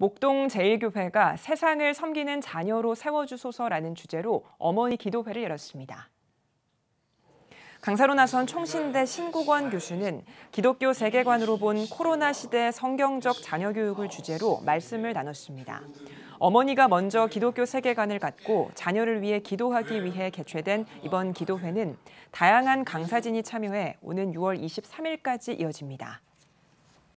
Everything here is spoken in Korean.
목동 제일교회가 세상을 섬기는 자녀로 세워주소서라는 주제로 어머니 기도회를 열었습니다. 강사로 나선 총신대 신국원 교수는 기독교 세계관으로 본 코로나 시대 성경적 자녀 교육을 주제로 말씀을 나눴습니다. 어머니가 먼저 기독교 세계관을 갖고 자녀를 위해 기도하기 위해 개최된 이번 기도회는 다양한 강사진이 참여해 오는 6월 23일까지 이어집니다.